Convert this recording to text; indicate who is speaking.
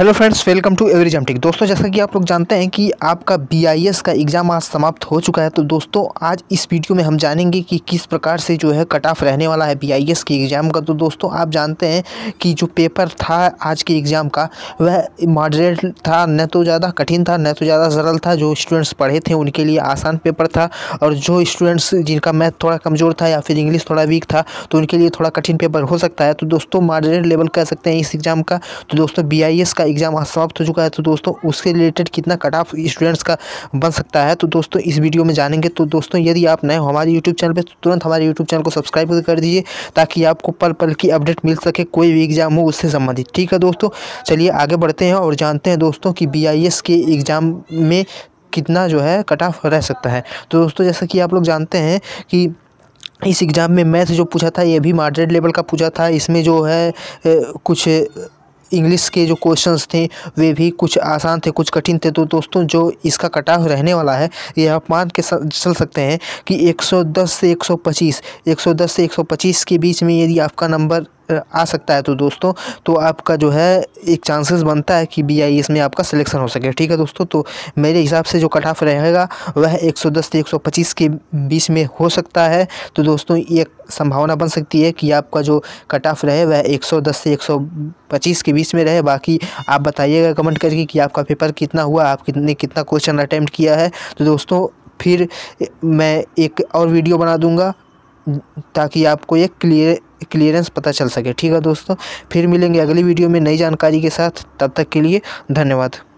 Speaker 1: hello friends welcome to every जमटिक दोस्तों जैसा कि आप लोग जानते हैं कि आपका बीआईएस का एग्ज़ाम आज समाप्त हो चुका है तो दोस्तों आज इस वीडियो में हम जानेंगे कि किस प्रकार से जो है कट ऑफ रहने वाला है बीआईएस के एग्ज़ाम का तो दोस्तों आप जानते हैं कि जो पेपर था आज के एग्ज़ाम का वह मॉडरेट था न तो ज़्यादा कठिन था न तो ज़्यादा सरल था जो स्टूडेंट्स पढ़े थे उनके लिए आसान पेपर था और जो स्टूडेंट्स जिनका मैथ थोड़ा कमज़ोर था या फिर इंग्लिश थोड़ा वीक था तो उनके लिए थोड़ा कठिन पेपर हो सकता है तो दोस्तों मॉडरेट लेवल कह सकते हैं इस एग्ज़ाम का तो दोस्तों बी का एग्ज़ाम समाप्त हो चुका है तो दोस्तों उसके रिलेटेड कितना कट ऑफ स्टूडेंट्स का बन सकता है तो दोस्तों इस वीडियो में जानेंगे तो दोस्तों यदि आप नए हमारे यूट्यूब चैनल पर तुरंत हमारे यूट्यूब चैनल को सब्सक्राइब कर दीजिए ताकि आपको पल पल की अपडेट मिल सके कोई भी एग्ज़ाम हो उससे संबंधित ठीक है दोस्तों चलिए आगे बढ़ते हैं और जानते हैं दोस्तों कि बी के एग्ज़ाम में कितना जो है कट ऑफ रह सकता है तो दोस्तों जैसा कि आप लोग जानते हैं कि इस एग्ज़ाम में मैथ जो पूछा था ये भी मॉडरेट लेवल का पूछा था इसमें जो है कुछ इंग्लिश के जो क्वेश्चंस थे वे भी कुछ आसान थे कुछ कठिन थे तो दोस्तों जो इसका कटाव रहने वाला है ये आप मान के चल सकते हैं कि 110 से 125 110 से 125 के बीच में यदि आपका नंबर आ सकता है तो दोस्तों तो आपका जो है एक चांसेस बनता है कि बी e में आपका सिलेक्शन हो सके ठीक है दोस्तों तो मेरे हिसाब से जो कट ऑफ रहेगा वह 110 से 125 के बीच में हो सकता है तो दोस्तों ये संभावना बन सकती है कि आपका जो कट ऑफ रहे वह 110 से 125 के बीच में रहे बाकी आप बताइएगा कमेंट करके कि आपका पेपर कितना हुआ आप कितने कितना क्वेश्चन अटैम्प्ट किया है तो दोस्तों फिर मैं एक और वीडियो बना दूँगा ताकि आपको एक क्लियर क्लियरेंस पता चल सके ठीक है दोस्तों फिर मिलेंगे अगली वीडियो में नई जानकारी के साथ तब तक के लिए धन्यवाद